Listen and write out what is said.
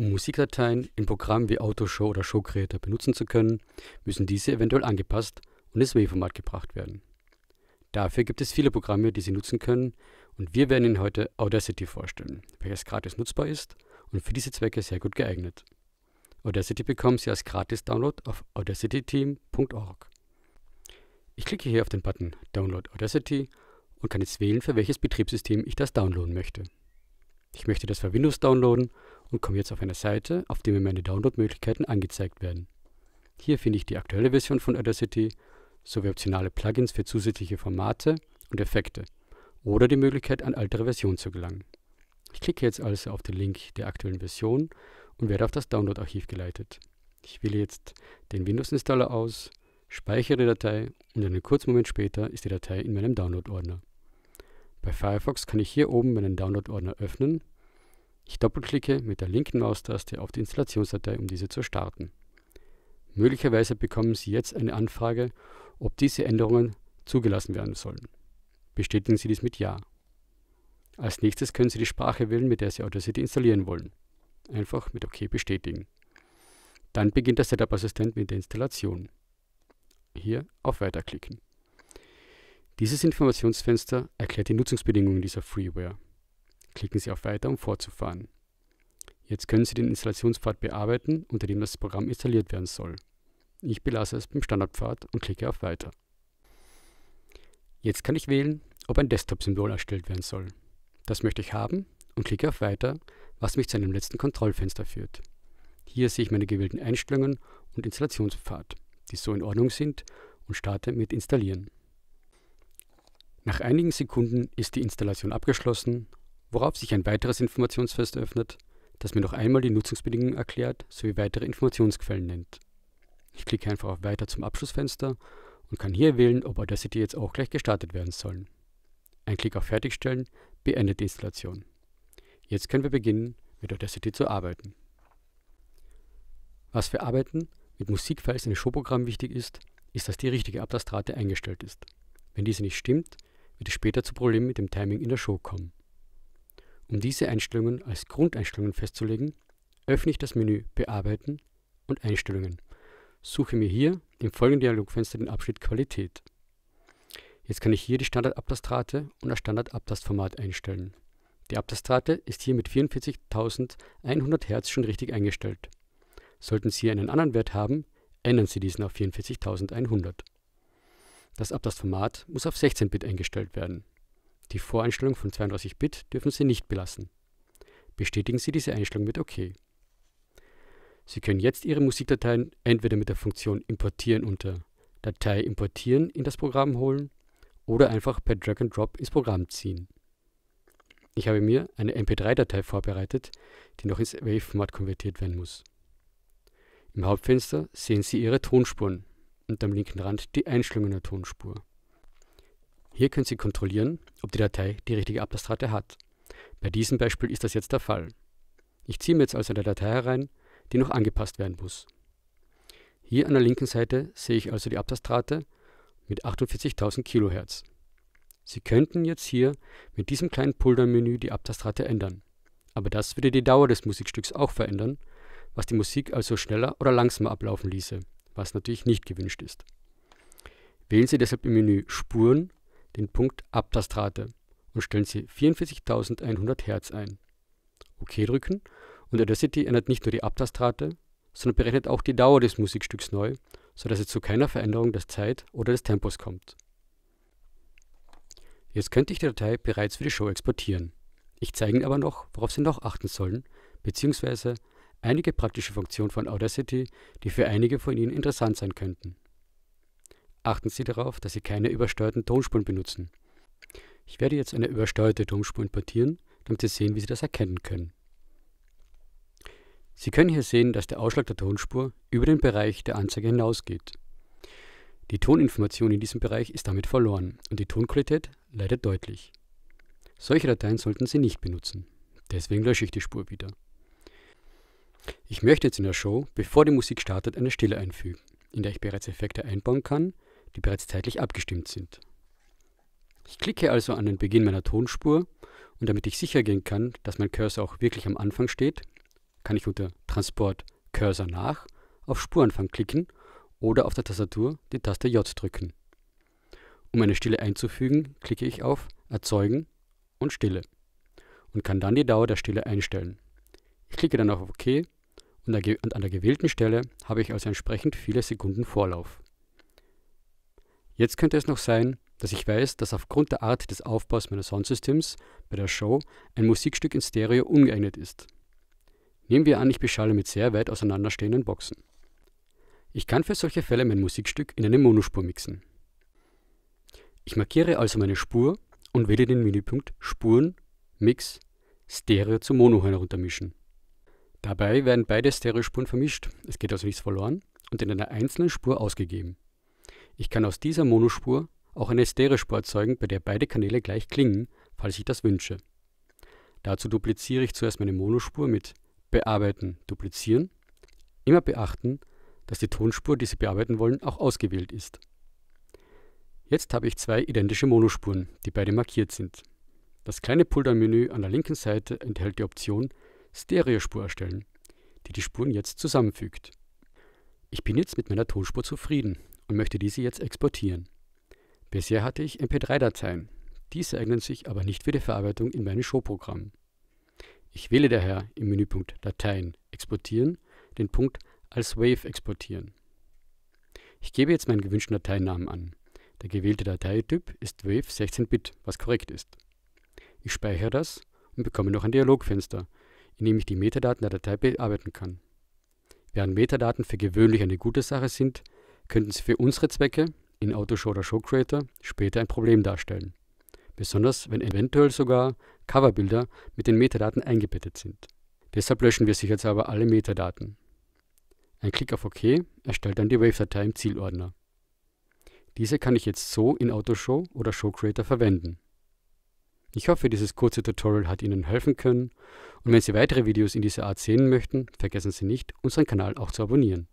Um Musikdateien in Programmen wie Autoshow oder Show Creator benutzen zu können, müssen diese eventuell angepasst und ins WAV-Format gebracht werden. Dafür gibt es viele Programme, die Sie nutzen können und wir werden Ihnen heute Audacity vorstellen, welches gratis nutzbar ist und für diese Zwecke sehr gut geeignet. Audacity bekommen Sie als Gratis-Download auf audacityteam.org. Ich klicke hier auf den Button Download Audacity und kann jetzt wählen, für welches Betriebssystem ich das downloaden möchte. Ich möchte das für Windows downloaden und komme jetzt auf eine Seite, auf der mir meine Download-Möglichkeiten angezeigt werden. Hier finde ich die aktuelle Version von Audacity sowie optionale Plugins für zusätzliche Formate und Effekte oder die Möglichkeit, an ältere Versionen zu gelangen. Ich klicke jetzt also auf den Link der aktuellen Version und werde auf das Download-Archiv geleitet. Ich wähle jetzt den Windows-Installer aus, speichere die Datei und einen kurzen Moment später ist die Datei in meinem Download-Ordner. Bei Firefox kann ich hier oben meinen Download-Ordner öffnen ich doppelklicke mit der linken Maustaste auf die Installationsdatei, um diese zu starten. Möglicherweise bekommen Sie jetzt eine Anfrage, ob diese Änderungen zugelassen werden sollen. Bestätigen Sie dies mit Ja. Als nächstes können Sie die Sprache wählen, mit der Sie Audacity installieren wollen. Einfach mit OK bestätigen. Dann beginnt der Setup-Assistent mit der Installation. Hier auf Weiter klicken. Dieses Informationsfenster erklärt die Nutzungsbedingungen dieser Freeware. Klicken Sie auf Weiter, um fortzufahren. Jetzt können Sie den Installationspfad bearbeiten, unter dem das Programm installiert werden soll. Ich belasse es beim Standardpfad und klicke auf Weiter. Jetzt kann ich wählen, ob ein Desktop-Symbol erstellt werden soll. Das möchte ich haben und klicke auf Weiter, was mich zu einem letzten Kontrollfenster führt. Hier sehe ich meine gewählten Einstellungen und Installationspfad, die so in Ordnung sind und starte mit Installieren. Nach einigen Sekunden ist die Installation abgeschlossen worauf sich ein weiteres Informationsfest öffnet, das mir noch einmal die Nutzungsbedingungen erklärt sowie weitere Informationsquellen nennt. Ich klicke einfach auf Weiter zum Abschlussfenster und kann hier wählen, ob Audacity jetzt auch gleich gestartet werden soll. Ein Klick auf Fertigstellen beendet die Installation. Jetzt können wir beginnen, mit Audacity zu arbeiten. Was für Arbeiten mit Musikfiles in Showprogramm wichtig ist, ist, dass die richtige Abtastrate eingestellt ist. Wenn diese nicht stimmt, wird es später zu Problemen mit dem Timing in der Show kommen. Um diese Einstellungen als Grundeinstellungen festzulegen, öffne ich das Menü Bearbeiten und Einstellungen. Suche mir hier im folgenden Dialogfenster den Abschnitt Qualität. Jetzt kann ich hier die Standardabtastrate und das Standardabtastformat einstellen. Die Abtastrate ist hier mit 44.100 Hz schon richtig eingestellt. Sollten Sie einen anderen Wert haben, ändern Sie diesen auf 44.100. Das Abtastformat muss auf 16-Bit eingestellt werden. Die Voreinstellung von 32-Bit dürfen Sie nicht belassen. Bestätigen Sie diese Einstellung mit OK. Sie können jetzt Ihre Musikdateien entweder mit der Funktion Importieren unter Datei importieren in das Programm holen oder einfach per Drag and Drop ins Programm ziehen. Ich habe mir eine MP3-Datei vorbereitet, die noch ins Wave-Format konvertiert werden muss. Im Hauptfenster sehen Sie Ihre Tonspuren und am linken Rand die Einstellungen der Tonspur. Hier können Sie kontrollieren, ob die Datei die richtige Ablassrate hat. Bei diesem Beispiel ist das jetzt der Fall. Ich ziehe mir jetzt also eine Datei herein, die noch angepasst werden muss. Hier an der linken Seite sehe ich also die Ablassrate mit 48.000 kHz. Sie könnten jetzt hier mit diesem kleinen Pulldown-Menü die Abtastrate ändern. Aber das würde die Dauer des Musikstücks auch verändern, was die Musik also schneller oder langsamer ablaufen ließe, was natürlich nicht gewünscht ist. Wählen Sie deshalb im Menü Spuren den Punkt Abtastrate und stellen Sie 44100 Hertz ein. OK drücken und Audacity ändert nicht nur die Abtastrate, sondern berechnet auch die Dauer des Musikstücks neu, sodass es zu keiner Veränderung der Zeit oder des Tempos kommt. Jetzt könnte ich die Datei bereits für die Show exportieren. Ich zeige Ihnen aber noch, worauf Sie noch achten sollen, beziehungsweise einige praktische Funktionen von Audacity, die für einige von Ihnen interessant sein könnten achten Sie darauf, dass Sie keine übersteuerten Tonspuren benutzen. Ich werde jetzt eine übersteuerte Tonspur importieren, damit Sie sehen, wie Sie das erkennen können. Sie können hier sehen, dass der Ausschlag der Tonspur über den Bereich der Anzeige hinausgeht. Die Toninformation in diesem Bereich ist damit verloren und die Tonqualität leidet deutlich. Solche Dateien sollten Sie nicht benutzen. Deswegen lösche ich die Spur wieder. Ich möchte jetzt in der Show, bevor die Musik startet, eine Stille einfügen, in der ich bereits Effekte einbauen kann, die bereits zeitlich abgestimmt sind. Ich klicke also an den Beginn meiner Tonspur und damit ich sicher gehen kann, dass mein Cursor auch wirklich am Anfang steht, kann ich unter Transport Cursor nach auf Spuranfang klicken oder auf der Tastatur die Taste J drücken. Um eine Stille einzufügen, klicke ich auf Erzeugen und Stille und kann dann die Dauer der Stille einstellen. Ich klicke dann auf OK und an der gewählten Stelle habe ich also entsprechend viele Sekunden Vorlauf. Jetzt könnte es noch sein, dass ich weiß, dass aufgrund der Art des Aufbaus meines Soundsystems bei der Show ein Musikstück in Stereo ungeeignet ist. Nehmen wir an, ich beschalle mit sehr weit auseinanderstehenden Boxen. Ich kann für solche Fälle mein Musikstück in eine Monospur mixen. Ich markiere also meine Spur und wähle den Menüpunkt Spuren, Mix, Stereo zu Mono heruntermischen. Dabei werden beide Stereospuren vermischt, es geht also nichts verloren und in einer einzelnen Spur ausgegeben. Ich kann aus dieser Monospur auch eine Stereospur erzeugen, bei der beide Kanäle gleich klingen, falls ich das wünsche. Dazu dupliziere ich zuerst meine Monospur mit Bearbeiten, Duplizieren. Immer beachten, dass die Tonspur, die Sie bearbeiten wollen, auch ausgewählt ist. Jetzt habe ich zwei identische Monospuren, die beide markiert sind. Das kleine Pulldown-Menü an der linken Seite enthält die Option Stereospur erstellen, die die Spuren jetzt zusammenfügt. Ich bin jetzt mit meiner Tonspur zufrieden und möchte diese jetzt exportieren. Bisher hatte ich MP3-Dateien. Diese eignen sich aber nicht für die Verarbeitung in meinem Showprogramm. Ich wähle daher im Menüpunkt Dateien exportieren den Punkt als Wave exportieren. Ich gebe jetzt meinen gewünschten Dateinamen an. Der gewählte Dateityp ist Wave 16-Bit, was korrekt ist. Ich speichere das und bekomme noch ein Dialogfenster, in dem ich die Metadaten der Datei bearbeiten kann. Während Metadaten für gewöhnlich eine gute Sache sind, könnten sie für unsere Zwecke in Autoshow oder Show Creator später ein Problem darstellen. Besonders wenn eventuell sogar Coverbilder mit den Metadaten eingebettet sind. Deshalb löschen wir jetzt aber alle Metadaten. Ein Klick auf OK erstellt dann die Wave-Datei im Zielordner. Diese kann ich jetzt so in Autoshow oder Show Creator verwenden. Ich hoffe, dieses kurze Tutorial hat Ihnen helfen können und wenn Sie weitere Videos in dieser Art sehen möchten, vergessen Sie nicht, unseren Kanal auch zu abonnieren.